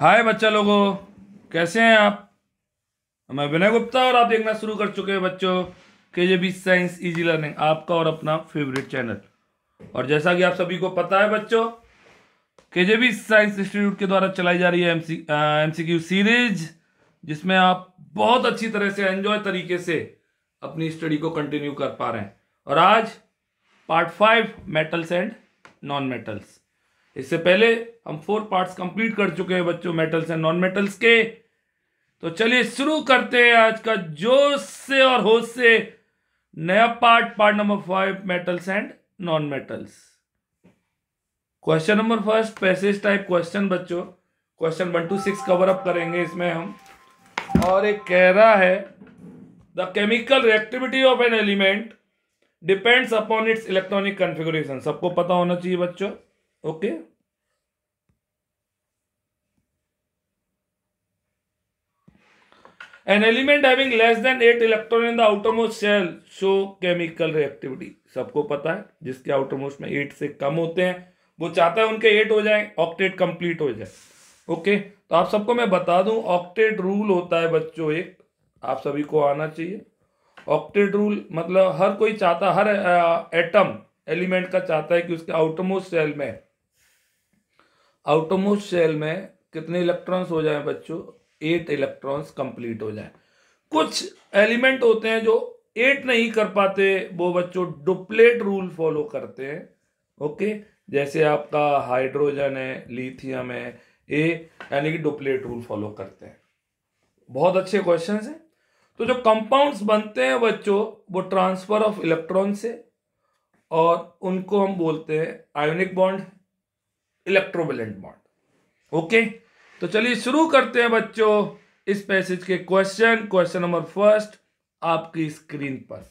हाय बच्चा लोगों कैसे हैं आप मैं विनय गुप्ता और आप देखना शुरू कर चुके हैं बच्चों के J B science easy learning आपका और अपना फेवरेट चैनल और जैसा कि आप सभी को पता है बच्चों के जे बी साइंस इंस्टीट्यूट के द्वारा चलाई जा रही है एम सी क्यू सीरीज जिसमें आप बहुत अच्छी तरह से एन्जॉय तरीके से अपनी स्टडी को कंटिन्यू कर पा रहे हैं और आज part five metals and non metals इससे पहले हम फोर पार्ट्स कंप्लीट कर चुके हैं बच्चों मेटल्स एंड नॉन मेटल्स के तो चलिए शुरू करते हैं आज का जोश से और होश से नया part part number five metals and non metals question number first passage type question बच्चों question one two six cover up करेंगे इसमें हम और एक कह रहा है the chemical reactivity of an element depends upon its electronic configuration सबको पता होना चाहिए बच्चों okay an element having less than eight electron in the outermost shell show chemical reactivity सबको पता है जिसके आउटरमोस्ट में एट से कम होते हैं वो चाहता है उनके एट हो जाए ऑक्टेट कंप्लीट हो जाए ओके तो आप सबको मैं बता दूं ऑक्टेट रूल होता है बच्चों एक आप सभी को आना चाहिए ऑक्टेट रूल मतलब हर कोई चाहता हर एटम एलिमेंट का चाहता है कि उसके आउटरमोस्ट सेल में आउटोमोस्ट शेल में कितने इलेक्ट्रॉन्स हो जाए बच्चों एट इलेक्ट्रॉन्स कंप्लीट हो जाए कुछ एलिमेंट होते हैं जो एट नहीं कर पाते वो बच्चों डुप्लेट रूल फॉलो करते हैं ओके जैसे आपका हाइड्रोजन है लिथियम है ए यानी कि डुप्लेट रूल फॉलो करते हैं बहुत अच्छे क्वेश्चन हैं तो जो कंपाउंड्स बनते हैं बच्चों वो ट्रांसफर ऑफ इलेक्ट्रॉन से और उनको हम बोलते हैं ionic bond electrovalent bond okay तो चलिए शुरू करते हैं बच्चों इस पैसेज के क्वेश्चन क्वेश्चन नंबर फर्स्ट आपकी स्क्रीन पर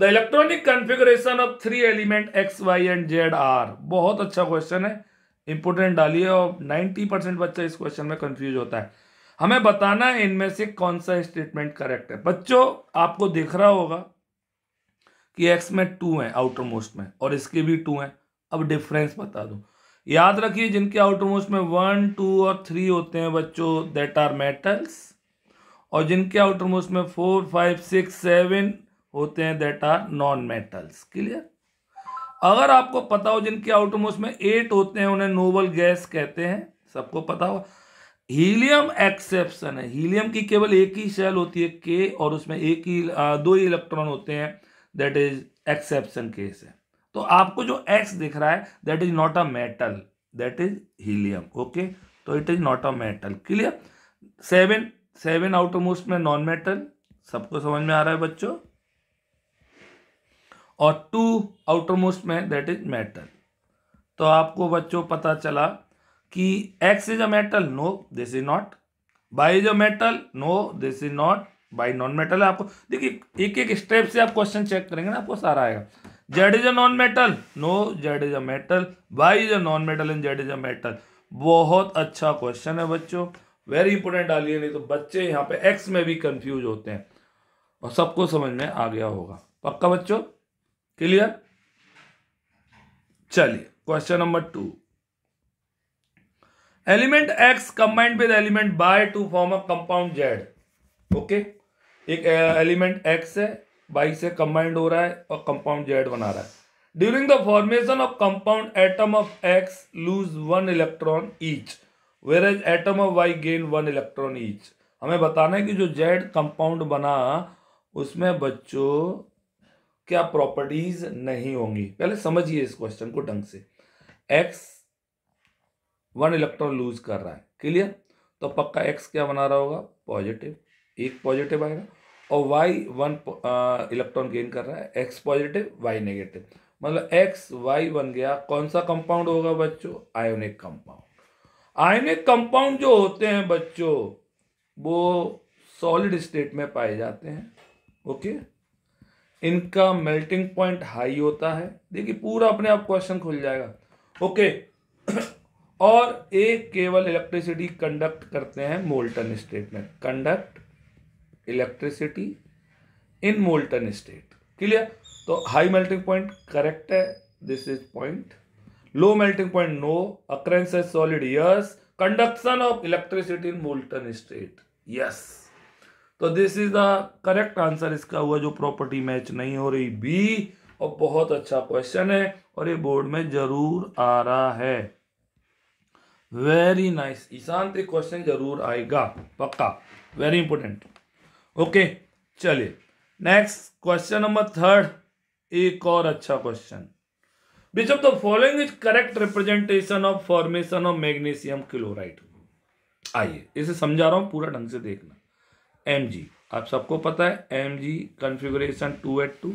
the electronic configuration of three element X Y and Z are बहुत अच्छा क्वेश्चन है इंपोर्टेंट डालिए और नाइन्टी परसेंट बच्चा इस क्वेश्चन में कंफ्यूज होता है हमें बताना है इनमें से कौन सा स्टेटमेंट करेक्ट है बच्चों आपको दिख रहा होगा कि एक्स में टू है आउटर मोस्ट में और इसके भी टू हैं अब डिफरेंस बता दूं याद रखिए जिनके आउटर मोस्ट में वन टू और थ्री होते हैं बच्चों देट आर मेटल्स और जिनके आउटर मोस्ट में फोर फाइव सिक्स सेवन होते हैं that are non metals clear अगर आपको पता हो जिनके आउटर मोस्ट में एट होते हैं उन्हें नोबल गैस कहते हैं सबको पता हो हीलियम एक्सेप्शन है हीलियम की केवल एक ही शेल होती है के और उसमें एक ही दो ही इलेक्ट्रॉन होते हैं दैट इज एक्सेप्शन केस है तो आपको जो एक्स दिख रहा है that is not a metal that is helium okay तो it is not a metal clear seven seven outermost में नॉन मेटल सबको समझ में आ रहा है बच्चों और टू आउटरमोस्ट में दैट इज मेटल तो आपको बच्चों पता चला कि X is a metal no this is not Y is a metal no this is not Y non metal आपको देखिए एक एक स्टेप से आप क्वेश्चन चेक करेंगे ना आपको सारा आएगा Z is a non metal no Z is a metal Y is a non metal and Z is a metal बहुत अच्छा क्वेश्चन है बच्चों वेरी इंपोर्टेंट डालिए नहीं तो बच्चे यहाँ पे एक्स में भी कंफ्यूज होते हैं और सबको समझ में आ गया होगा पक्का बच्चों क्लियर चलिए question number two element X combined with element Y to form a compound Z okay एक एलिमेंट uh, एक्स है बाई से कंबाइंड हो रहा है और कंपाउंड जेड बना रहा है during the formation of compound atom of X lose one electron each whereas atom of Y gain one electron each हमें बताना है कि जो जेड कंपाउंड बना उसमें बच्चों क्या प्रॉपर्टीज नहीं होंगी पहले समझिए इस क्वेश्चन को ढंग से एक्स वन इलेक्ट्रॉन लूज कर रहा है क्लियर तो पक्का एक्स क्या बना रहा होगा पॉजिटिव एक पॉजिटिव आएगा और वाई वन इलेक्ट्रॉन गेन कर रहा है एक्स पॉजिटिव वाई नेगेटिव मतलब एक्स वाई बन गया कौन सा कंपाउंड होगा बच्चों आयोनिक कंपाउंड आयोनिक कंपाउंड जो होते हैं बच्चों वो सॉलिड स्टेट में पाए जाते हैं ओके इनका मेल्टिंग पॉइंट हाई होता है देखिए पूरा अपने आप क्वेश्चन खुल जाएगा ओके और एक केवल इलेक्ट्रिसिटी कंडक्ट करते हैं मोल्टन स्टेट में conduct electricity in molten state clear तो हाई मेल्टिंग पॉइंट करेक्ट है this is point low melting point no occurrence as solid yes conduction of electricity in molten state yes तो this is the correct answer इसका हुआ जो property match नहीं हो रही B और बहुत अच्छा क्वेश्चन है और ये बोर्ड में जरूर आ रहा है वेरी नाइस ईशांत क्वेश्चन जरूर आएगा पक्का वेरी इंपॉर्टेंट ओके चलिए नेक्स्ट क्वेश्चन नंबर थर्ड एक और अच्छा question which of the following is correct representation of formation of magnesium chloride आइए इसे समझा रहा हूं पूरा ढंग से देखना एम जी आप सबको पता है M G configuration two eight two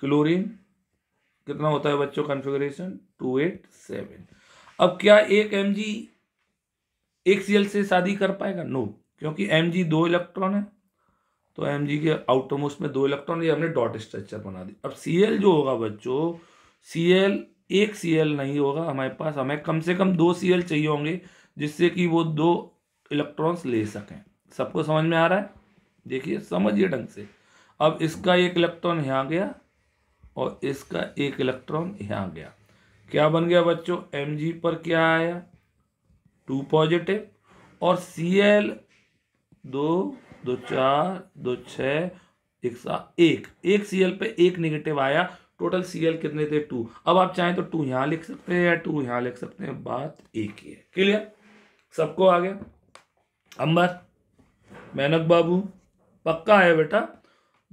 chlorine कितना होता है बच्चों कन्फिगुरेशन टू एट सेवन अब क्या एक एम जी एक सी एल से शादी कर पाएगा नो क्योंकि एम जी दो इलेक्ट्रॉन है तो एम के आउटरमोस्ट में दो इलेक्ट्रॉन ये हमने डॉट स्ट्रक्चर बना दी अब सी जो होगा बच्चों सी एक सी नहीं होगा हमारे पास हमें कम से कम दो सी चाहिए होंगे जिससे कि वो दो इलेक्ट्रॉन्स ले सकें सबको समझ में आ रहा है देखिए समझिए ढंग से अब इसका एक इलेक्ट्रॉन यहाँ गया और इसका एक इलेक्ट्रॉन यहाँ गया क्या बन गया बच्चों एम पर क्या आया टू पॉजिटिव और सी दो दो चार दो छः एक सात एक एक सी पे एक निगेटिव आया टोटल सी कितने थे टू अब आप चाहें तो टू यहाँ लिख सकते हैं या टू यहाँ लिख सकते हैं बात एक ही है क्लियर सबको आ गया अंबर मेनक बाबू पक्का है बेटा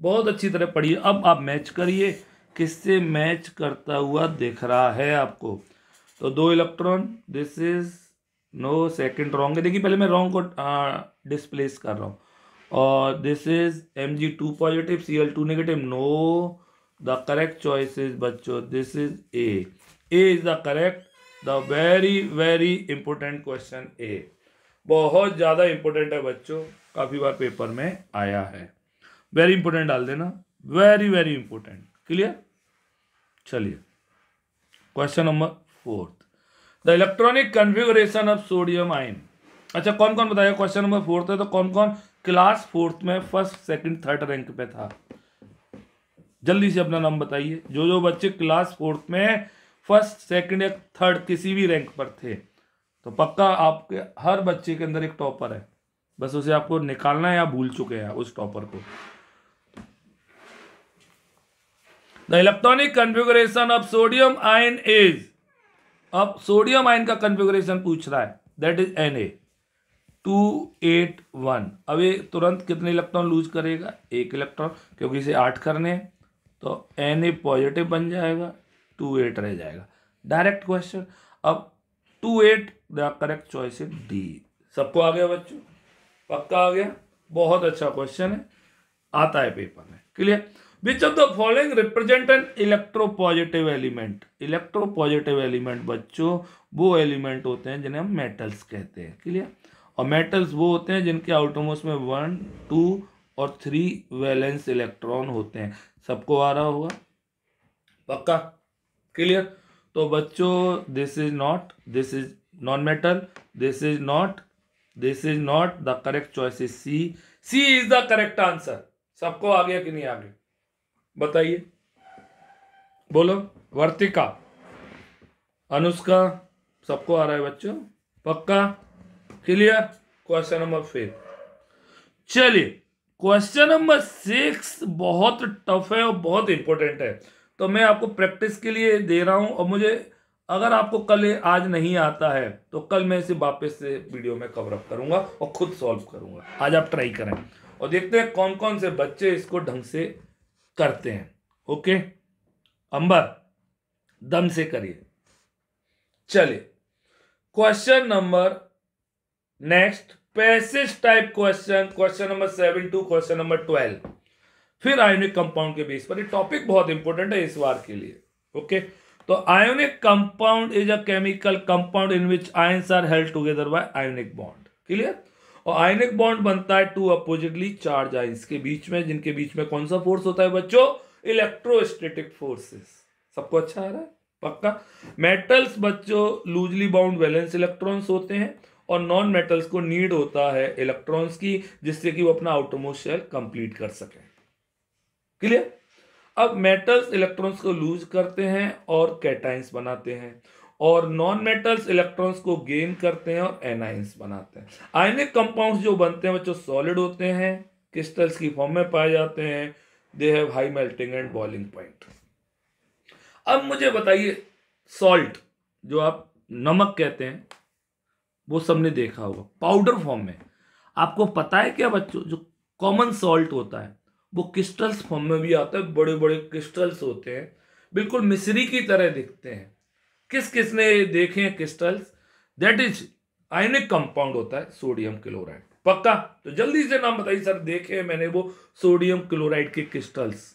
बहुत अच्छी तरह पढ़िए अब आप मैच करिए किससे मैच करता हुआ दिख रहा है आपको तो दो electron this is no second wrong है देखिए पहले मैं रॉन्ग को डिस्प्लेस कर रहा हूँ is M G two positive C L two negative no the correct choice is बच्चो this is A A is the very very important question A बहुत ज़्यादा इंपॉर्टेंट है बच्चों काफ़ी बार पेपर में आया है वेरी इंपॉर्टेंट डाल देना वेरी वेरी इंपॉर्टेंट क्लियर चलिए question number fourth the electronic configuration of sodium ion अच्छा कौन कौन बताएगा क्वेश्चन नंबर फोर्थ है तो कौन कौन क्लास फोर्थ में फर्स्ट सेकंड थर्ड रैंक पे था जल्दी से अपना नाम बताइए जो जो बच्चे क्लास फोर्थ में फर्स्ट सेकंड या थर्ड किसी भी रैंक पर थे तो पक्का आपके हर बच्चे के अंदर एक टॉपर है बस उसे आपको निकालना है या भूल चुके हैं उस टॉपर को the electronic configuration of sodium ion is अब सोडियम आयन का कंफ्यूगरेशन पूछ रहा है that is N A two eight one अब ये तुरंत कितने इलेक्ट्रॉन लूज करेगा एक इलेक्ट्रॉन क्योंकि इसे आठ करने हैं तो एन ए पॉजिटिव बन जाएगा टू एट रह जाएगा डायरेक्ट क्वेश्चन अब two eight the correct choice is D सबको आ गया बच्चों पक्का आ गया बहुत अच्छा क्वेश्चन है आता है पेपर में clear which of the following represent an positive element electro positive element बच्चों वो एलिमेंट होते हैं जिन्हें हम मेटल्स कहते हैं क्लियर और मेटल्स वो होते हैं जिनके आउटोमोस में वन टू और थ्री वैलेंस इलेक्ट्रॉन होते हैं सबको आ रहा होगा पक्का क्लियर तो बच्चों this is not this is non metal this is not this is not the correct choice is C C is the correct answer सबको आ गया कि नहीं आ गया बताइए बोलो वर्तिका अनुष्का सबको आ रहा है बच्चों पक्का क्लियर क्वेश्चन नंबर फिफ्थ चलिए क्वेश्चन नंबर सिक्स बहुत टफ है और बहुत इंपॉर्टेंट है तो मैं आपको प्रैक्टिस के लिए दे रहा हूं और मुझे अगर आपको कल आज नहीं आता है तो कल मैं इसे वापस से वीडियो में कवरअप करूंगा और खुद सॉल्व करूंगा आज आप ट्राई करें और देखते हैं कौन कौन से बच्चे इसको ढंग से करते हैं ओके अंबर दम से करिए चलिए question number next passage type question question number seven to question number twelve फिर आयोनिक कंपाउंड के बेस पर ये टॉपिक बहुत इंपॉर्टेंट है इस बार के लिए ओके तो ionic compound is a chemical compound in which ions are held together by ionic bond clear और आयोनिक बॉन्ड बनता है टू अपोजिटली चार्ज आयंस के बीच में जिनके बीच में कौन सा फोर्स होता है बच्चों इलेक्ट्रोस्टेटिक फोर्सेस सबको अच्छा आ रहा है पक्का मेटल्स बच्चों लूजली बाउंड बैलेंस इलेक्ट्रॉन्स होते हैं और नॉन मेटल्स को नीड होता है इलेक्ट्रॉन्स की जिससे कि वो अपना आउटोमोस्ट शेल कंप्लीट कर सके क्लियर अब मेटल्स इलेक्ट्रॉन्स को लूज करते हैं और कैटाइंस बनाते हैं और नॉन मेटल्स इलेक्ट्रॉन्स को गेन करते हैं और एनाइंस बनाते हैं आयनिक कंपाउंड्स जो बनते हैं बच्चों सॉलिड होते हैं क्रिस्टल्स की फॉर्म में पाए जाते हैं they have high melting and boiling point अब मुझे बताइए सॉल्ट जो आप नमक कहते हैं वो सबने देखा होगा पाउडर फॉर्म में आपको पता है क्या बच्चों जो कॉमन सॉल्ट होता है वो क्रिस्टल्स फॉर्म में भी आता है बड़े बड़े क्रिस्टल्स होते हैं बिल्कुल मिश्री की तरह दिखते हैं किस किस ने देखे हैं crystals that is ionic compound होता है सोडियम क्लोराइड पक्का तो जल्दी से नाम बताइए सर देखे मैंने वो सोडियम क्लोराइड के क्रिस्टल्स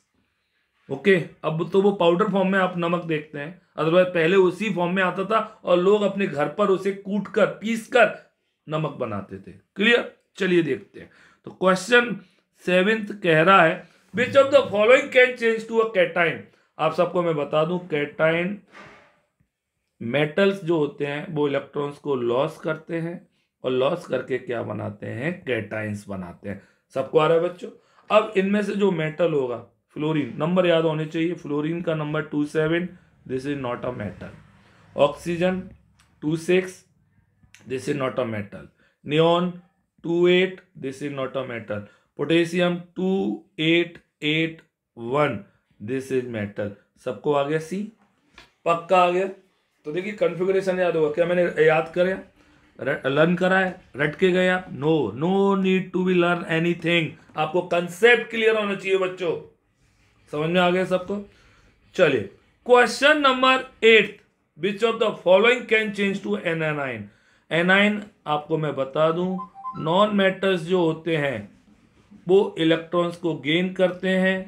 ओके अब तो वो पाउडर फॉर्म में आप नमक देखते हैं अदरवाइज पहले उसी फॉर्म में आता था और लोग अपने घर पर उसे कूट कर पीस कर नमक बनाते थे क्लियर चलिए देखते हैं तो क्वेश्चन सेवेंथ कह रहा है which of the following can change to a cation आप सबको मैं बता दूं कैटाइन मेटल्स जो होते हैं वो इलेक्ट्रॉन्स को लॉस करते हैं और लॉस करके क्या बनाते हैं कैटाइंस बनाते हैं सबको आ रहा है बच्चों अब इनमें से जो मेटल होगा फ्लोरीन नंबर याद होने चाहिए फ्लोरीन का number two seven this is not a metal oxygen two six this is not a metal neon two eight this is not a metal potassium two eight eight one this is metal सबको आ गया सी पक्का आ गया तो देखिए configuration याद होगा क्या मैंने याद कराया लर्न करा है रटके गए आप no no need to be learn anything आपको कंसेप्ट क्लियर होना चाहिए बच्चों समझ में आ गया सबको चलिए question number eight which of the following can change to an anion आपको मैं बता दूं नॉन मेटल्स जो होते हैं वो इलेक्ट्रॉन्स को गेन करते हैं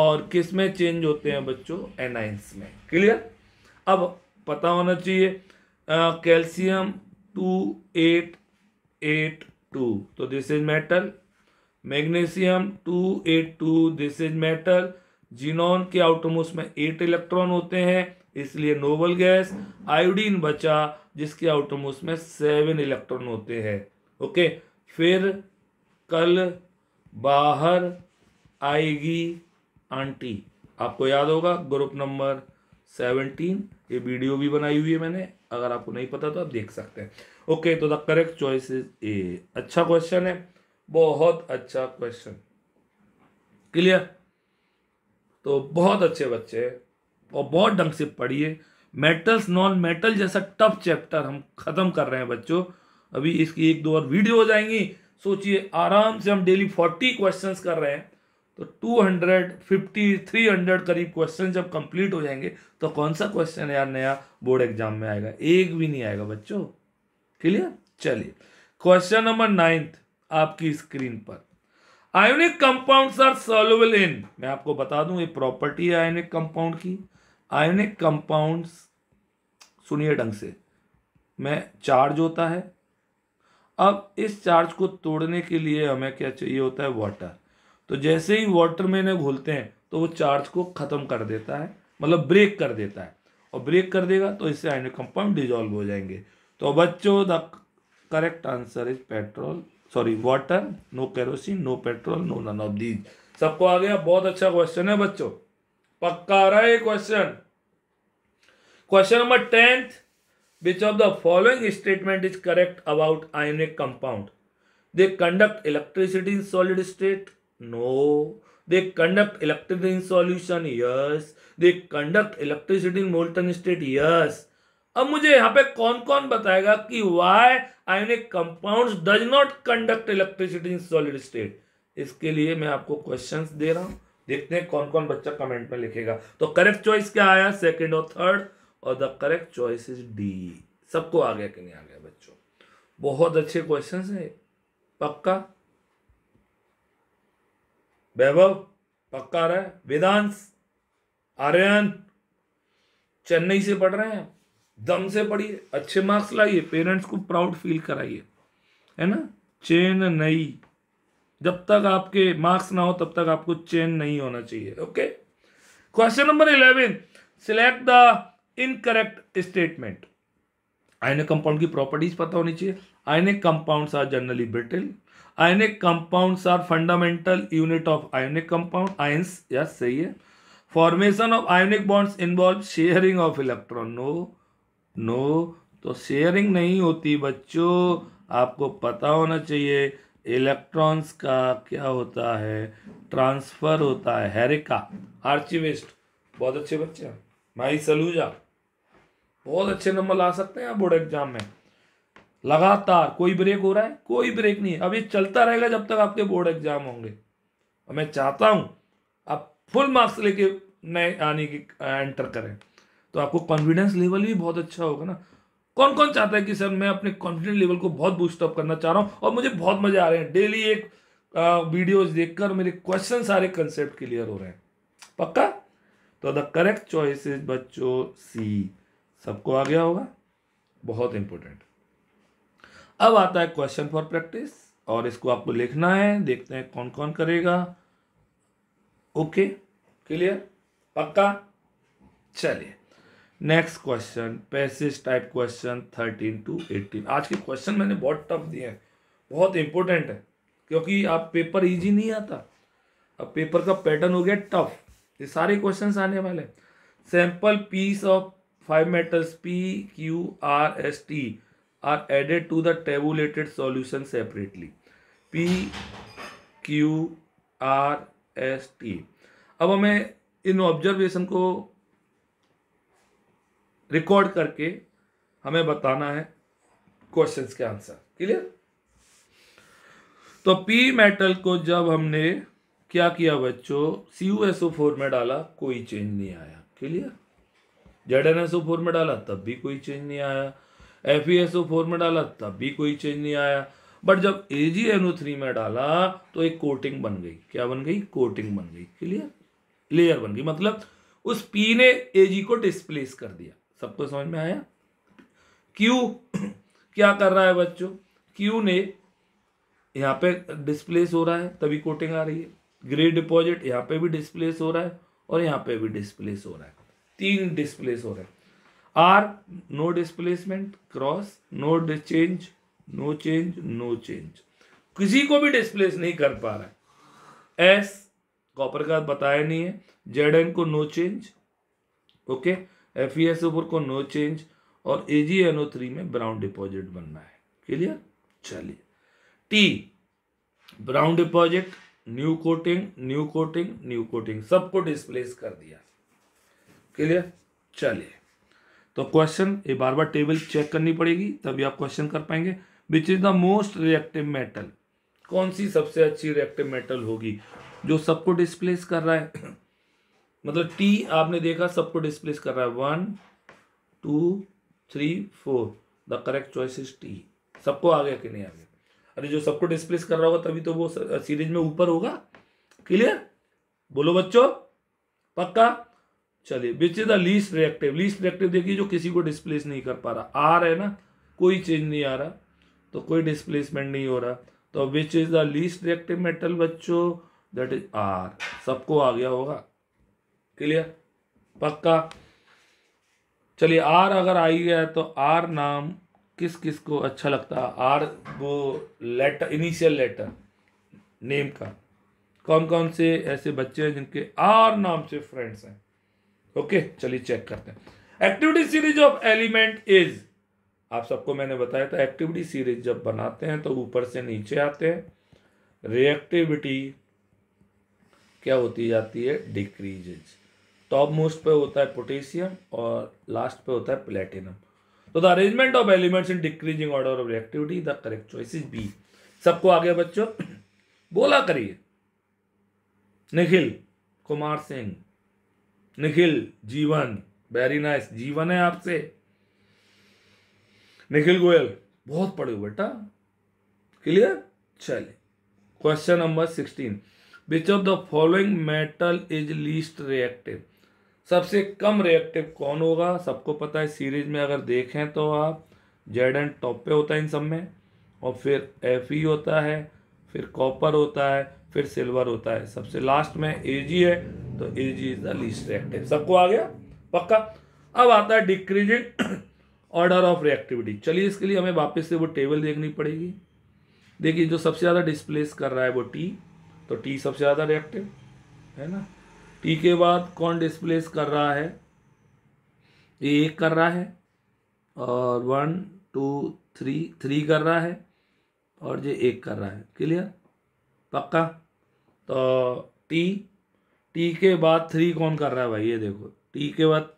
और किस में चेंज होते हैं बच्चों एनाइंस में क्लियर अब पता होना चाहिए calcium two eight eight two तो this is metal magnesium two eight two this is metal xenon के आउटमोस में एट इलेक्ट्रॉन होते हैं इसलिए नोबल गैस आयोडीन बचा जिसके आउटमोस्ट में सेवन इलेक्ट्रॉन होते हैं ओके फिर कल बाहर आएगी आंटी आपको याद होगा ग्रुप नंबर सेवनटीन ये वीडियो भी बनाई हुई है मैंने अगर आपको नहीं पता तो आप देख सकते हैं ओके तो the correct choice is A अच्छा क्वेश्चन है बहुत अच्छा क्वेश्चन क्लियर तो बहुत अच्छे बच्चे और बहुत ढंग से पढ़िए मेटल्स नॉन मेटल जैसा टफ चैप्टर हम ख़त्म कर रहे हैं बच्चों अभी इसकी एक दो और वीडियो हो जाएंगी सोचिए आराम से हम डेली फोर्टी क्वेश्चन कर रहे हैं तो two hundred fifty three hundred करीब क्वेश्चन जब कंप्लीट हो जाएंगे तो कौन सा क्वेश्चन यार नया बोर्ड एग्जाम में आएगा एक भी नहीं आएगा बच्चों क्लियर चलिए क्वेश्चन नंबर नाइन्थ आपकी स्क्रीन पर ionic compound are soluble in मैं आपको बता दूं ये प्रॉपर्टी है आयोनिक कंपाउंड की आयोनिक कंपाउंड सुनिए ढंग से मैं चार्ज होता है अब इस चार्ज को तोड़ने के लिए हमें क्या चाहिए होता है वाटर तो जैसे ही वाटर में इन्हें घोलते हैं तो वो चार्ज को ख़त्म कर देता है मतलब ब्रेक कर देता है और ब्रेक कर देगा तो इससे आयोनिक कंपाउंड डिजॉल्व हो जाएंगे तो बच्चों the correct answer is petrol sorry water no kerosene no petrol no none of these सबको आ गया बहुत अच्छा क्वेश्चन है बच्चों पक्का आ रहा है question question number tenth which of the following statement is correct about ionic compound they conduct electricity in solid state no they conduct electricity in solution yes they conduct electricity in molten state yes अब मुझे यहां पे कौन कौन बताएगा कि why ionic compound does not conduct electricity in solid state इसके लिए मैं आपको क्वेश्चन दे रहा हूं देखते हैं कौन कौन बच्चा कमेंट में लिखेगा तो करेक्ट चॉइस क्या आया सेकेंड और थर्ड और the correct choice is D सबको आ गया कि नहीं आ गया बच्चों बहुत अच्छे क्वेश्चन है पक्का वैभव पक्का रहा है वेदांश आर्यन चेन्नई से पढ़ रहे हैं दम से पढ़िए अच्छे मार्क्स लाइए पेरेंट्स को प्राउड फील कराइए है ना चेन नहीं जब तक आपके मार्क्स ना हो तब तक आपको चेन नहीं होना चाहिए okay question number eleven select the incorrect statement ionic compound की प्रॉपर्टीज पता होनी चाहिए ionic compounds are generally brittle ionic compounds are fundamental unit of ionic compound ions yes सही है formation of ionic bonds involve sharing of electron no no तो sharing नहीं होती बच्चों आपको पता होना चाहिए इलेक्ट्रॉन्स का क्या होता है ट्रांसफ़र होता है हेरिका आर्चिविस्ट बहुत अच्छे बच्चे हैं माई सलूजा बहुत अच्छे नंबर ला सकते हैं आप बोर्ड एग्जाम में लगातार कोई ब्रेक हो रहा है कोई ब्रेक नहीं है अब ये चलता रहेगा जब तक आपके बोर्ड एग्जाम होंगे और मैं चाहता हूँ आप फुल मार्क्स लेके नए आने की एंटर करें तो आपको कॉन्फिडेंस लेवल भी बहुत अच्छा होगा ना कौन कौन चाहता है कि सर मैं अपने कॉन्फिडेंस लेवल को बहुत बूस्टअप करना चाह रहा हूँ और मुझे बहुत मजे आ रहे हैं डेली एक वीडियोस देखकर मेरे क्वेश्चन सारे कंसेप्ट क्लियर हो रहे हैं पक्का तो द करेक्ट चॉइस इज बच्चो सी सबको आ गया होगा बहुत इंपॉर्टेंट अब आता है क्वेश्चन फॉर प्रैक्टिस और इसको आपको लिखना है देखते हैं कौन कौन करेगा ओके क्लियर पक्का चलिए next question passage type question thirteen to eighteen आज के क्वेश्चन मैंने बहुत टफ दिए हैं बहुत इंपॉर्टेंट है क्योंकि आप पेपर इजी नहीं आता अब पेपर का पैटर्न हो गया टफ ये सारे क्वेश्चंस आने वाले हैं sample piece of five metals P Q R S T are added to the tabulated solution separately P Q R S T अब हमें इन ऑब्जर्वेशन को रिकॉर्ड करके हमें बताना है क्वेश्चन के आंसर क्लियर तो पी मेटल को जब हमने क्या किया बच्चों C U S O four में डाला कोई चेंज नहीं आया clear Z N S O four में डाला तब भी कोई चेंज नहीं आया F E S O four में डाला तब भी कोई चेंज नहीं आया बट जब ए जी एन ओ थ्री में डाला तो एक कोटिंग बन गई क्या बन गई कोटिंग बन गई क्लियर लेयर बन गई मतलब उस पी ने ए जी को डिस्प्लेस कर दिया सबको समझ में आया क्यू क्या कर रहा है बच्चों क्यू ने यहाँ पे डिस्प्लेस हो रहा है तभी कोटिंग आ रही है ग्रे डिपॉजिट यहाँ पे भी डिस्प्लेस हो रहा है और यहाँ पे भी डिस्प्लेस हो रहा है तीन डिस्प्लेस हो रहा है R no displacement cross no change no change no change किसी को भी डिस्प्लेस नहीं कर पा रहा है एस कॉपर का बताया नहीं है जेड एन को no change okay okay? F E S ऊपर को नो चेंज और ए जी एन थ्री में ब्राउन डिपॉजिट बनना है क्लियर चलिए T brown deposit new coating new coating new coating सबको डिस्प्लेस कर दिया क्लियर चलिए तो क्वेश्चन ये बार बार टेबल चेक करनी पड़ेगी तभी आप क्वेश्चन कर पाएंगे which is the most reactive metal कौन सी सबसे अच्छी रिएक्टिव मेटल होगी जो सबको डिस्प्लेस कर रहा है मतलब टी आपने देखा सबको डिस्प्लेस कर रहा है one two three four the correct choice is T सबको आ गया कि नहीं आ गया अरे जो सबको डिस्प्लेस कर रहा होगा तभी तो वो सीरीज में ऊपर होगा क्लियर बोलो बच्चों पक्का चलिए which is the least reactive least reactive देखिए जो किसी को डिस्प्लेस नहीं कर पा रहा आ रहा है ना कोई चेंज नहीं आ रहा तो कोई डिस्प्लेसमेंट नहीं हो रहा तो which is the least reactive metal बच्चों दैट इज आर सबको आ गया होगा क्लियर पक्का चलिए आर अगर आई है तो आर नाम किस किस को अच्छा लगता है आर वो लेटर इनिशियल लेटर नेम का कौन कौन से ऐसे बच्चे हैं जिनके आर नाम से फ्रेंड्स हैं ओके चलिए चेक करते हैं activity series of element is आप सबको मैंने बताया था एक्टिविटी सीरीज जब बनाते हैं तो ऊपर से नीचे आते हैं रिएक्टिविटी क्या होती जाती है डिक्रीजेज टॉप मोस्ट पे होता है पोटेशियम और लास्ट पे होता है प्लेटिनम तो the arrangement of elements in decreasing order of reactivity the correct choice is B सबको आगे बच्चों बोला करिए निखिल कुमार सिंह निखिल जीवन वेरी नाइस जीवन है आपसे निखिल गोयल बहुत पढ़े हो बेटा क्लियर चले question number sixteen which of the following metal is least reactive सबसे कम रिएक्टिव कौन होगा सबको पता है सीरीज में अगर देखें तो आप जेड एंड टॉप पे होता है इन सब में और फिर एफ ई होता है फिर कॉपर होता है फिर सिल्वर होता है सबसे लास्ट में ए जी है तो A G is the least reactive सबको आ गया पक्का अब आता है डिक्रीजिंग ऑर्डर ऑफ रिएक्टिविटी चलिए इसके लिए हमें वापस से वो टेबल देखनी पड़ेगी देखिए जो सबसे ज़्यादा डिस्प्लेस कर रहा है वो टी तो टी सबसे ज़्यादा रिएक्टिव है ना टी के बाद कौन डिस्प्लेस कर रहा है ये एक कर रहा है और वन टू थ्री थ्री कर रहा है और ये एक कर रहा है क्लियर पक्का तो टी टी के बाद थ्री कौन कर रहा है भाई ये देखो टी के बाद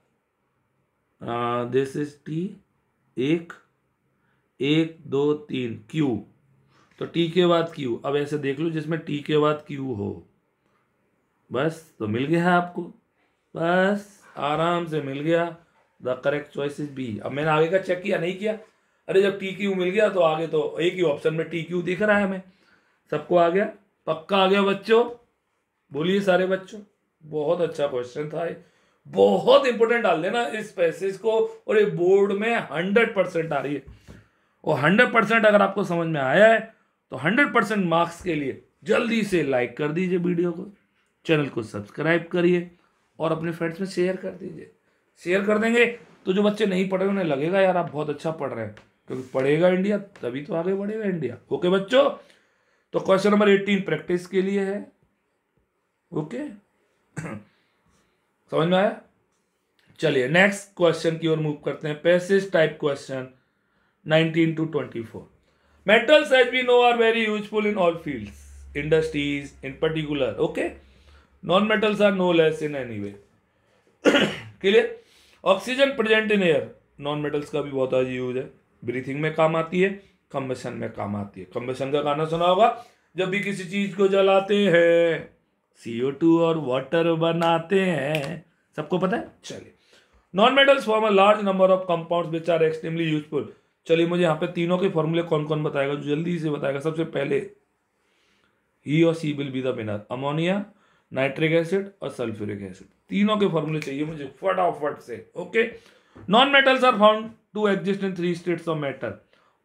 दिस इज टी एक एक दो तीन क्यू तो टी के बाद क्यू अब ऐसे देख लो जिसमें टी के बाद क्यू हो बस तो मिल गया आपको बस आराम से मिल गया the correct choice is B अब मैंने आगे का चेक किया नहीं किया अरे जब टी क्यू मिल गया तो आगे तो एक ही ऑप्शन में टी क्यू दिख रहा है हमें सबको आ गया पक्का आ गया बच्चों बोलिए सारे बच्चों बहुत अच्छा क्वेश्चन था ये बहुत इंपॉर्टेंट डाल देना इस पैसेज को और ये बोर्ड में हंड्रेड परसेंट आ रही है और हंड्रेड परसेंट अगर आपको समझ में आया है तो हंड्रेड परसेंट मार्क्स के लिए जल्दी से लाइक कर दीजिए वीडियो को चैनल को सब्सक्राइब करिए और अपने फ्रेंड्स में शेयर कर दीजिए शेयर कर देंगे तो जो बच्चे नहीं पढ़े उन्हें लगेगा यार आप बहुत अच्छा पढ़ रहे हैं क्योंकि तो पढ़ेगा इंडिया तभी तो आगे बढ़ेगा इंडिया ओके बच्चों तो क्वेश्चन नंबर एटीन प्रैक्टिस के लिए है ओके समझ में आया चलिए नेक्स्ट क्वेश्चन की ओर मूव करते हैं passage type question nineteen to twenty metals as we know are very इन in all fields industries in particular okay non metals are no less in any way clear oxygen present in air non metals का भी बहुत अजी use है breathing में काम आती है कम्बेशन में काम आती है कम्बेशन का गाना सुना होगा जब भी किसी चीज को जलाते हैं सीओ टू और वाटर बनाते हैं सबको पता है चलिए non metals form a large number of compound which are extremely useful चलिए मुझे यहाँ पे तीनों के फॉर्मूले कौन कौन बताएगा जो जल्दी से बताएगा सबसे पहले ही और see will be the winner ammonia nitric acid और सल्फ्यूरिक एसिड तीनों के फॉर्मूले चाहिए मुझे फटाफट से okay non metals are found to exist in three states of metal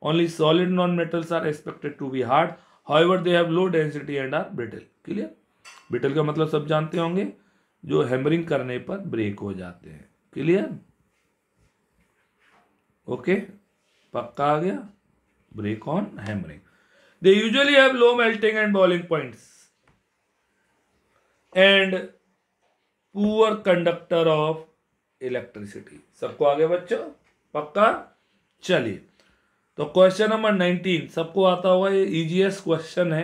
only solid non metals are expected to be hard however they have low density and are brittle clear brittle का मतलब सब जानते होंगे जो hammering करने पर break हो जाते हैं क्लियर ओके पक्का आ गया break on hammering they usually have low melting and boiling points and poor conductor of electricity सबको आगे बच्चों पक्का चलिए तो क्वेश्चन नंबर नाइनटीन सबको आता होगा ये इजीएस क्वेश्चन है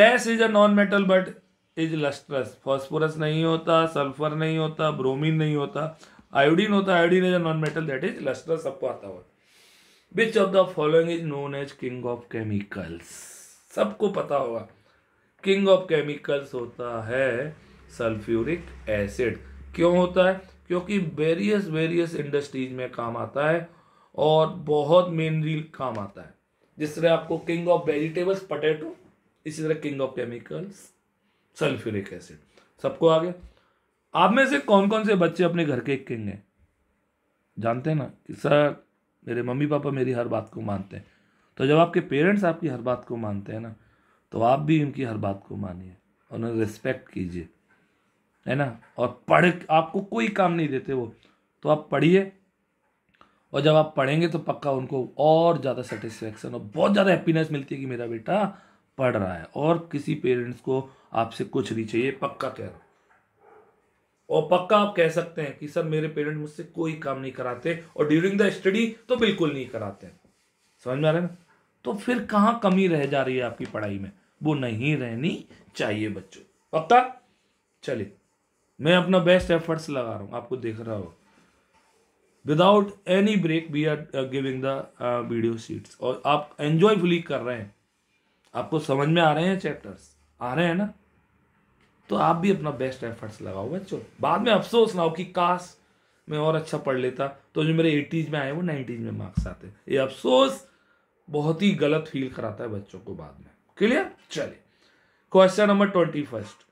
dash is a non metal but is lustrous phosphorus नहीं होता सल्फर नहीं होता ब्रोमीन नहीं होता आयोडीन होता iodine is a non metal that is lustrous सबको आता होगा which of the following is known as king of chemicals सबको पता होगा किंग ऑफ केमिकल्स होता है सल्फ्यूरिक एसिड क्यों होता है क्योंकि वेरियस वेरियस इंडस्ट्रीज में काम आता है और बहुत मेनली काम आता है जिस तरह आपको किंग ऑफ वेजिटेबल्स पटेटो इसी तरह king of chemicals sulphuric acid सबको आगे आप में से कौन कौन से बच्चे अपने घर के किंग हैं जानते हैं ना कि सर मेरे मम्मी पापा मेरी हर बात को मानते हैं तो जब आपके पेरेंट्स आपकी हर बात को मानते हैं ना तो आप भी उनकी हर बात को मानिए उन्हें रिस्पेक्ट कीजिए है ना और पढ़ आपको कोई काम नहीं देते वो तो आप पढ़िए और जब आप पढ़ेंगे तो पक्का उनको और ज़्यादा सेटिस्फेक्शन और बहुत ज़्यादा हैप्पीनेस मिलती है कि मेरा बेटा पढ़ रहा है और किसी पेरेंट्स को आपसे कुछ नहीं चाहिए पक्का कह रहा हूँ और पक्का आप कह सकते हैं कि सर मेरे पेरेंट मुझसे कोई काम नहीं कराते और ड्यूरिंग द स्टडी तो बिल्कुल नहीं कराते समझ में आ रहा है ना तो फिर कहाँ कमी रह जा रही है आपकी पढ़ाई में वो नहीं रहनी चाहिए बच्चों पक्का चलिए मैं अपना बेस्ट एफर्ट्स लगा रहा हूँ आपको देख रहा हो without any break we are giving the video sheets और आप एंजॉय फुली कर रहे हैं आपको समझ में आ रहे हैं चैप्टर्स आ रहे हैं ना तो आप भी अपना बेस्ट एफर्ट्स लगाओ बच्चों बाद में अफसोस ना हो कि काश मैं और अच्छा पढ़ लेता तो जो मेरे एटीज में आए वो नाइन्टीज में मार्क्स आते ये अफसोस बहुत ही गलत फील कराता है बच्चों को बाद में क्लियर चले question number twenty first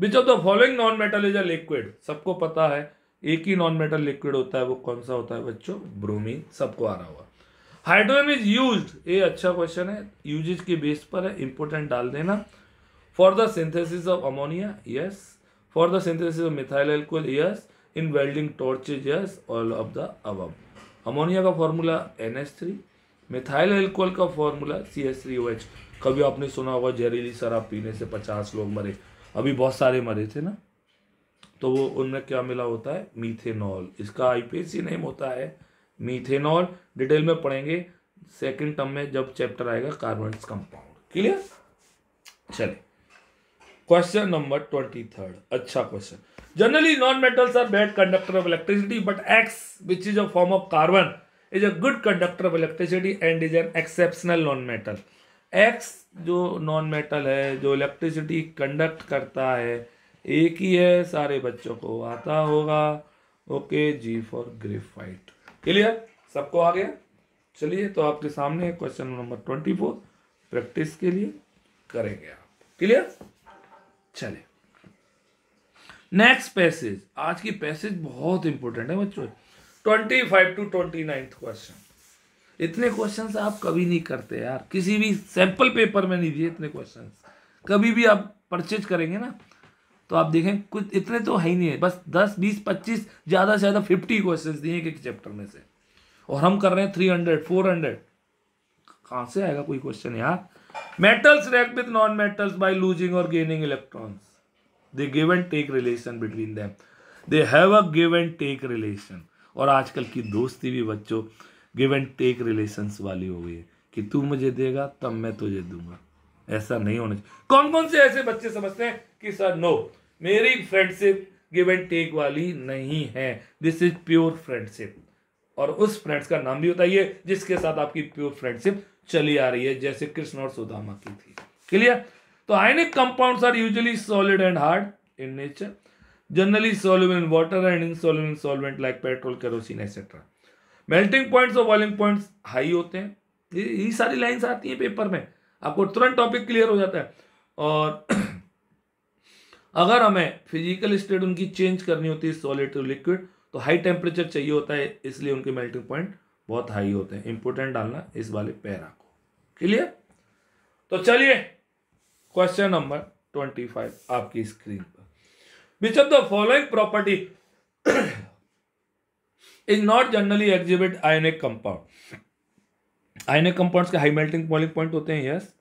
which of the following non metal is a liquid सबको पता है एक ही नॉन मेटल लिक्विड होता है वो कौन सा होता है बच्चों ब्रोमीन सबको आ रहा होगा हाइड्रोजन इज यूज ये अच्छा क्वेश्चन है यूजेज के बेस पर है इंपोर्टेंट डाल देना for the synthesis of ammonia yes for the synthesis of methyl alcohol yes in welding torches yes all of the अब अमोनिया का formula N S three methyl alcohol का formula C S three O H कभी आपने सुना होगा जहरीली शराब पीने से पचास लोग मरे अभी बहुत सारे मरे थे ना तो वो उनमें क्या मिला होता है मीथेनॉल इसका आईपीएससी नेम होता है मीथेनॉल डिटेल में पढ़ेंगे सेकंड टर्म में जब चैप्टर आएगा कार्बन कंपाउंड क्लियर चले क्वेश्चन नंबर ट्वेंटी थर्ड अच्छा question generally non metals are bad conductor of electricity but X which is a form of carbon is a good conductor of electricity and is an exceptional non metal X जो non metal है जो electricity conduct करता है एक ही है सारे बच्चों को आता होगा okay G for graphite clear सबको आ गया चलिए तो आपके सामने question number twenty four practice के लिए करेंगे आप क्लियर चले नेक्स्ट पैसेज आज की पैसेज बहुत इंपॉर्टेंट है बच्चों twenty five to twenty ninth question इतने क्वेश्चन आप कभी नहीं करते यार किसी भी सैंपल पेपर में नहीं दिए इतने क्वेश्चन कभी भी आप परचेज करेंगे ना तो आप देखें कुछ इतने तो है ही नहीं है बस दस बीस पच्चीस ज़्यादा से ज़्यादा फिफ्टी क्वेश्चन दिए एक चैप्टर में से और हम कर रहे हैं थ्री हंड्रेड फोर हंड्रेड कहाँ से आएगा कोई क्वेश्चन यार metals react with non metals by losing or gaining electrons they give and take relation between them they have a give and take relation और आजकल की दोस्ती भी बच्चों गिव एंड टेक रिलेशंस वाली हो गई है कि तू मुझे देगा तब मैं तुझे दूंगा ऐसा नहीं होना चाहिए कौन कौन से ऐसे बच्चे समझते हैं कि सर नो मेरी फ्रेंडशिप गिव एंड टेक वाली नहीं है दिस इज प्योर फ्रेंडशिप और उस फ्रेंड्स का नाम भी बताइए जिसके साथ आपकी प्योर फ्रेंडशिप चली आ रही है जैसे कृष्ण और सुदामा की थी क्लियर तो ionic compounds are usually solid and hard in nature generally soluble in water and in in solvent like petrol kerosene etcetera melting points और बॉइलिंग पॉइंट्स हाई होते हैं ये ये सारी लाइंस आती हैं पेपर में आपको तुरंत टॉपिक क्लियर हो जाता है और अगर हमें फिजिकल स्टेट उनकी चेंज करनी होती है सॉलिड टू लिक्विड तो हाई टेम्परेचर चाहिए होता है इसलिए उनके मेल्टिंग पॉइंट बहुत हाई होते हैं इंपोर्टेंट डालना इस वाले पैरा को क्लियर तो चलिए क्वेश्चन नंबर ट्वेंटी फाइव आपकी स्क्रीन पर which of the following property is not generally exhibit ionic compound ionic compound के हाई मेल्टिंग बॉइलिंग पॉइंट होते हैं यस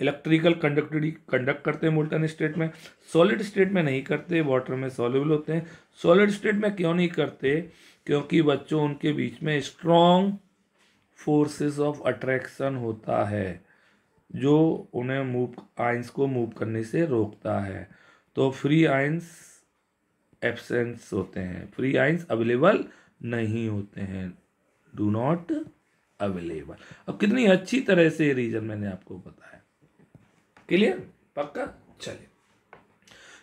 इलेक्ट्रिकल कंडक्टिविटी कंडक्ट करते हैं मोल्टन स्टेट में सॉलिड स्टेट में नहीं करते वाटर में सॉल्युबल होते हैं सॉलिड स्टेट में क्यों नहीं करते क्योंकि बच्चों उनके बीच में स्ट्रॉन्ग फोर्सेस ऑफ अट्रैक्शन होता है जो उन्हें मूव आइंस को मूव करने से रोकता है तो फ्री आइंस एब्सेंस होते हैं फ्री आइंस अवेलेबल नहीं होते हैं डू नॉट अवेलेबल अब कितनी अच्छी तरह से रीजन मैंने आपको बताया क्लियर पक्का चलिए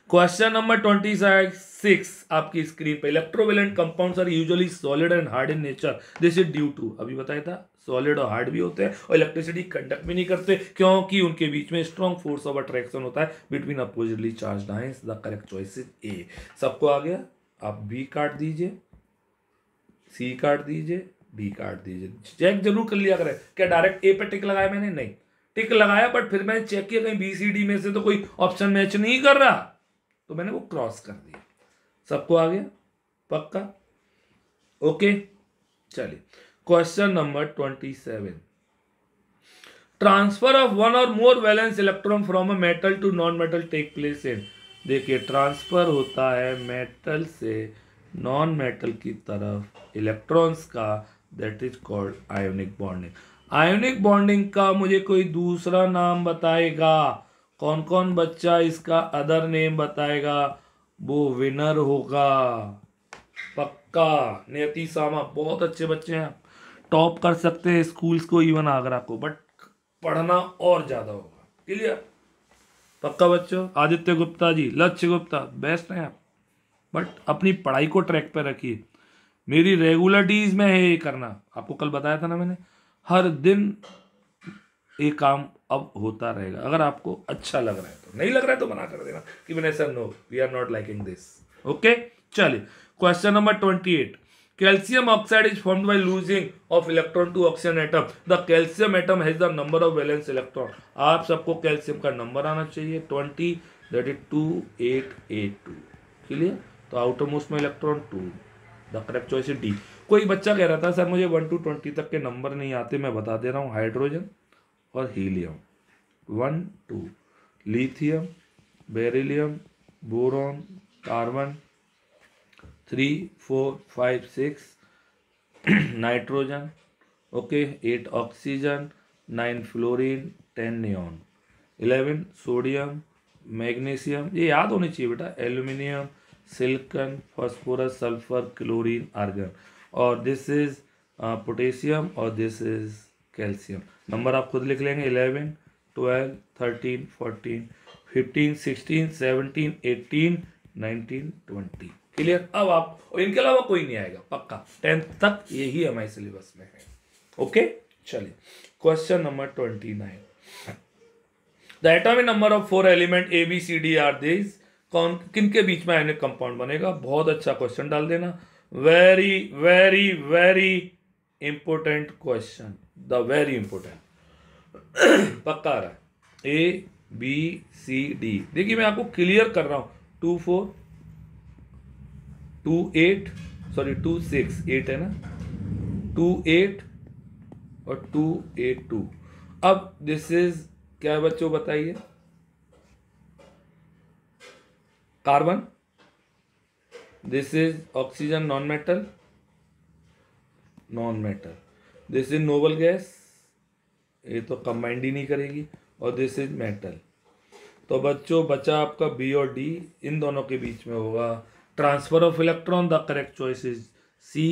क्वेश्चन नंबर ट्वेंटी सिक्स आपकी स्क्रीन पे electrovalent compounds are usually solid and hard in nature this is due to अभी बताया था सॉलिड और हार्ड भी होते हैं और इलेक्ट्रिसिटी कंडक्ट भी नहीं करते क्योंकि उनके बीच में स्ट्रॉन्ग फोर्स ऑफ अट्रैक्शन होता है between oppositely charged ions the correct choice is A सबको आ गया आप बी काट दीजिए सी काट दीजिए बी काट दीजिए चेक जरूर कर लिया करें क्या डायरेक्ट ए पे टिक लगाया मैंने नहीं टिक लगाया बट फिर मैंने चेक किया कहीं बी सी डी में से तो कोई ऑप्शन मैच नहीं कर रहा तो मैंने वो क्रॉस कर दिया सबको आ गया पक्का ओके चलिए question number twenty seven transfer of one or more valence electron from a metal to non metal take place in देखिए ट्रांसफर होता है मेटल से नॉन मेटल की तरफ इलेक्ट्रॉन्स का that is called ionic bonding ionic bonding का मुझे कोई दूसरा नाम बताएगा कौन कौन बच्चा इसका अदर नेम बताएगा वो विनर होगा पक्का नियति सामा बहुत अच्छे बच्चे हैं टॉप कर सकते हैं स्कूल्स को इवन आगरा को बट पढ़ना और ज़्यादा होगा क्लियर पक्का बच्चों आदित्य गुप्ता जी लक्ष्य गुप्ता बेस्ट हैं आप बट अपनी पढ़ाई को ट्रैक पर रखिए मेरी रेगुलरिटीज में है ये करना आपको कल बताया था ना मैंने हर दिन ये काम अब होता रहेगा अगर आपको अच्छा लग रहा है तो नहीं लग रहा है तो मना कर देना कि मैंने sir no we are not liking this okay चलिए question number twenty eight calcium oxide is form by losing of electron to oxygen atom the calcium atom has the number of valence electron आप सबको calcium का number आना चाहिए twenty that is two eight eight two clear तो मोस्ट में electron two the correct choice is D कोई बच्चा कह रहा था सर मुझे वन टू ट्वेंटी तक के नंबर नहीं आते मैं बता दे रहा हूँ हाइड्रोजन और helium one two lithium beryllium boron carbon three four five six nitrogen okay eight oxygen nine fluorine ten neon eleven sodium magnesium ये याद होनी चाहिए बेटा aluminium silicon phosphorus sulfur chlorine argon और दिस इज़ पोटेशियम और this is calcium number आप खुद लिख लेंगे eleven twelve thirteen fourteen fifteen sixteen seventeen eighteen nineteen twenty clear अब आप और इनके अलावा कोई नहीं आएगा पक्का टेंथ तक यही हमारे सिलेबस में है ओके चलिए question number twenty nine the atomic number of four element A B C D are this कौन किन के बीच में आयोनिक कंपाउंड बनेगा बहुत अच्छा क्वेश्चन डाल देना very very very important question the very important पक्का रहा है ए बी सी डी देखिए मैं आपको क्लियर कर रहा हूं two four two eight sorry two six eight है ना टू एट और टू एट टू अब दिस इज क्या बच्चों बताइए carbon this is oxygen non metal non metal this is noble gas ये तो कंबाइंड ही नहीं करेगी और दिस इज मेटल तो बच्चों बचा आपका बी और डी इन दोनों के बीच में होगा transfer of electron the correct choice is C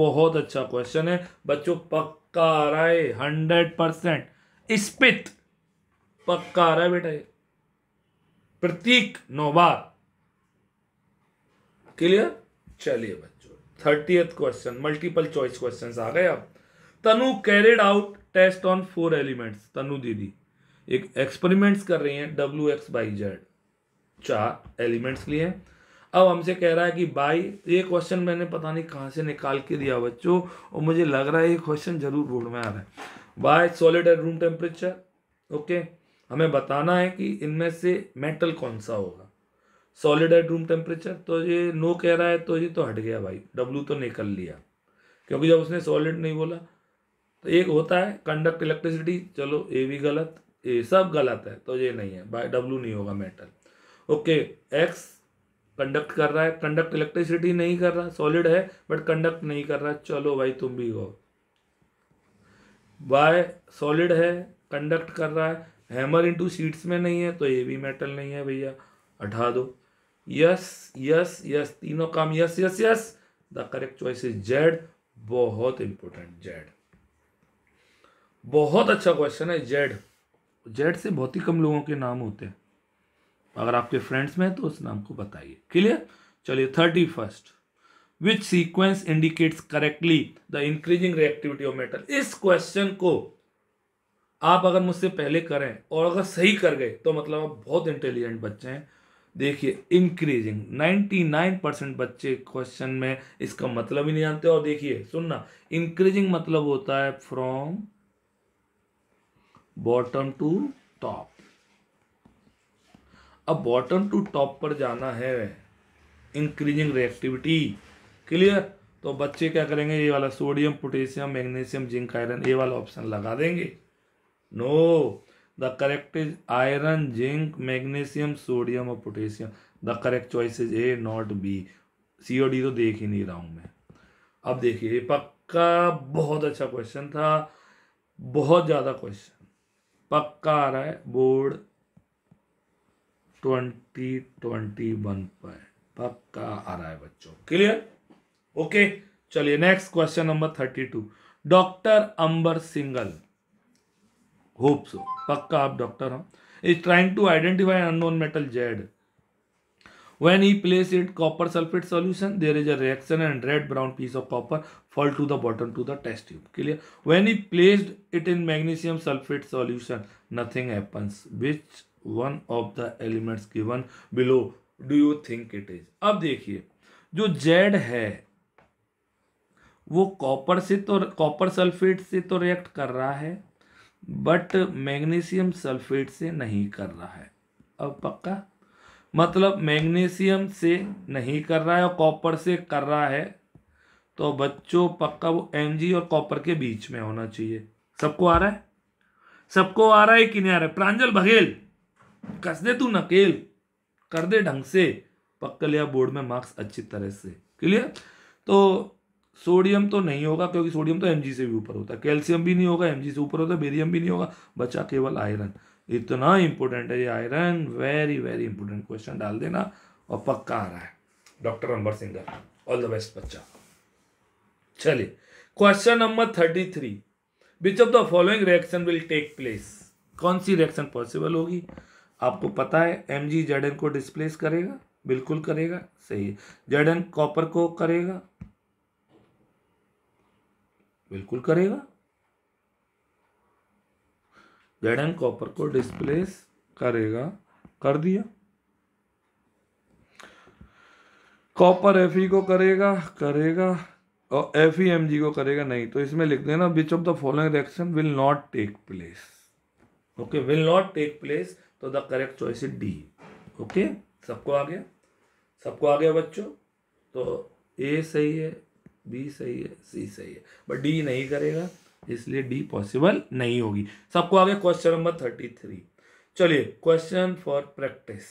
बहुत अच्छा क्वेश्चन है बच्चों पक्का आ रहा है हंड्रेड परसेंट स्पित पक्का आ रहा है बेटा प्रतीक नोबार क्लियर चलिए बच्चों thirtieth question multiple choice question आ गए अब Tanu carried out test on four elements Tanu दीदी एक एक्सपेरिमेंट्स कर रही हैं डब्ल्यू एक्स बाई जेड चार एलिमेंट्स लिए अब हमसे कह रहा है कि बाई ये क्वेश्चन मैंने पता नहीं कहाँ से निकाल के दिया बच्चों और मुझे लग रहा है ये क्वेश्चन जरूर बोर्ड में आ रहा है by solid at room temperature okay हमें बताना है कि इनमें से मेटल कौन सा होगा सॉलिड एट रूम टेम्परेचर तो ये नो कह रहा है तो ये तो हट गया भाई डब्लू तो निकल लिया क्योंकि जब उसने सॉलिड नहीं बोला तो एक होता है कंडक्ट इलेक्ट्रिसिटी चलो ए भी गलत ए सब गलत है तो ये नहीं है बाय डब्लू नहीं होगा मेटल ओके एक्स कंडक्ट कर रहा है कंडक्ट इलेक्ट्रिसिटी नहीं कर रहा सॉलिड है बट कंडक्ट नहीं कर रहा चलो भाई तुम भी हो वाई सॉलिड है कंडक्ट कर रहा है हैमर इनटू सीट्स में नहीं है तो ये भी मेटल नहीं है भैया हटा दो यस यस यस तीनों काम yes yes yes the correct choice is Z बहुत इंपॉर्टेंट जेड बहुत अच्छा क्वेश्चन है जेड जेड से बहुत ही कम लोगों के नाम होते हैं अगर आपके फ्रेंड्स में है तो उस नाम को बताइए क्लियर चलिए thirty first which sequence indicates correctly the increasing reactivity of metal इस क्वेश्चन को आप अगर मुझसे पहले करें और अगर सही कर गए तो मतलब आप बहुत इंटेलिजेंट बच्चे हैं देखिए इंक्रीजिंग 99 परसेंट बच्चे क्वेश्चन में इसका मतलब ही नहीं जानते और देखिए सुनना इंक्रीजिंग मतलब होता है फ्रॉम बॉटम टू टॉप अब बॉटम टू टॉप पर जाना है इंक्रीजिंग रिएक्टिविटी क्लियर तो बच्चे क्या करेंगे ये वाला sodium potassium magnesium zinc iron ये वाला ऑप्शन लगा देंगे no no. The correct is iron zinc magnesium sodium और potassium the correct choice is A not B C और तो देख ही नहीं रहा हूँ मैं अब देखिए पक्का बहुत अच्छा क्वेश्चन था बहुत ज़्यादा क्वेश्चन पक्का आ रहा है बोर्ड ट्वेंटी ट्वेंटी वन पर पक्का आ रहा है बच्चों क्लियर ओके चलिए next question number thirty two doctor Ambar Singhal hope so पक्का आप डॉक्टर हो is trying to identify unknown metal Z when he place it copper sulphate solution there is a reaction and red brown piece of copper fall to the bottom to the test tube clear when he place it in magnesium sulphate solution nothing happens which one of the elements given below do you think it is अब देखिए जो Z है वो copper से तो copper sulphate से तो react कर रहा है बट मैग्नीशियम सल्फेट से नहीं कर रहा है अब पक्का मतलब मैग्नीशियम से नहीं कर रहा है और कॉपर से कर रहा है तो बच्चों पक्का वो एम और कॉपर के बीच में होना चाहिए सबको आ रहा है सबको आ रहा है कि नहीं आ रहा है प्रांजल बघेल कस दे तू नकेल कर दे ढंग से पक्का लिया बोर्ड में मार्क्स अच्छी तरह से क्लियर तो सोडियम तो नहीं होगा क्योंकि सोडियम तो एम से भी ऊपर होता है कैल्शियम भी नहीं होगा एम से ऊपर होता है बेरियम भी नहीं होगा बचा केवल आयरन इतना इंपॉर्टेंट है ये iron very very important question डाल देना और पक्का आ रहा है doctor Ambar Singh all the best बच्चा चलिए question number thirty three which of the following reaction will take place कौन सी रिएक्शन पॉसिबल होगी आपको पता है एम जी जेड एन को डिस्प्लेस करेगा बिल्कुल करेगा सही है जेड एन कॉपर को करेगा बिल्कुल करेगा जेड एंड कॉपर को डिस्प्लेस करेगा कर दिया कॉपर एफ को करेगा करेगा और एफ ई एम जी को करेगा नहीं तो इसमें लिख देना which of the following reaction will not take place okay will not take place तो the correct choice is D okay सबको आ गया सबको आ गया बच्चों तो ए सही है बी सही है सी सही है बट डी नहीं करेगा इसलिए डी पॉसिबल नहीं होगी सबको आगे क्वेश्चन नंबर थर्टी थ्री चलिए question for practice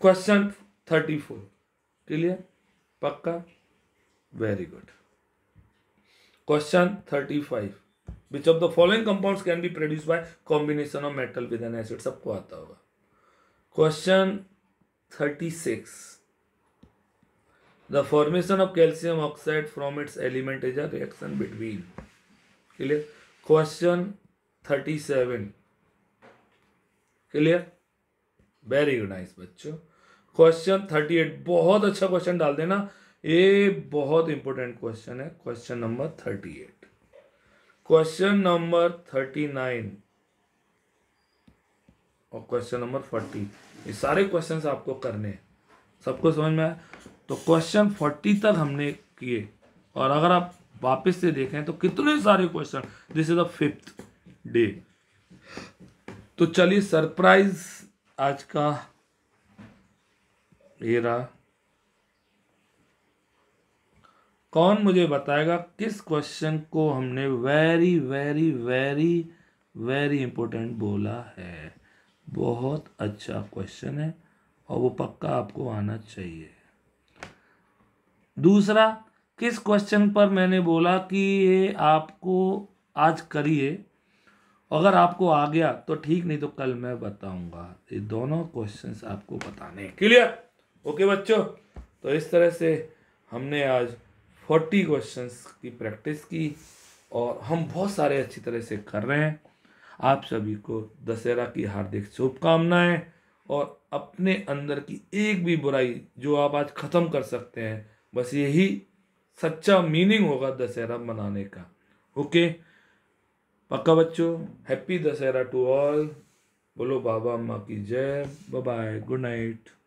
question thirty four clear पक्का very good question thirty five which of the following compounds can be produce by combination of metal with an acid सबको आता होगा question thirty six formation of of oxide from its element is is a reaction between. Clear? Question 37. Clear very good nice बच्चों question thirty eight बहुत अच्छा question डाल देना ये बहुत इंपॉर्टेंट क्वेश्चन है question number thirty eight question number thirty nine और question number forty ये सारे क्वेश्चंस आपको करने हैं सबको समझ में आया तो क्वेश्चन फोर्टी तक हमने किए और अगर आप वापस से देखें तो कितने सारे question this is the fifth day तो चलिए सरप्राइज आज का ये रहा कौन मुझे बताएगा किस क्वेश्चन को हमने very very very very important बोला है बहुत अच्छा क्वेश्चन है और वो पक्का आपको आना चाहिए दूसरा किस क्वेश्चन पर मैंने बोला कि ये आपको आज करिए अगर आपको आ गया तो ठीक नहीं तो कल मैं बताऊंगा ये दोनों क्वेश्चन आपको बताने क्लियर ओके बच्चों तो इस तरह से हमने आज फोर्टी क्वेश्चन की प्रैक्टिस की और हम बहुत सारे अच्छी तरह से कर रहे हैं आप सभी को दशहरा की हार्दिक शुभकामनाएं और अपने अंदर की एक भी बुराई जो आप आज ख़त्म कर सकते हैं बस यही सच्चा मीनिंग होगा दशहरा मनाने का ओके पक्का बच्चों हैप्पी दशहरा टू ऑल बोलो बाबा अम्मा की जय बाय गुड नाइट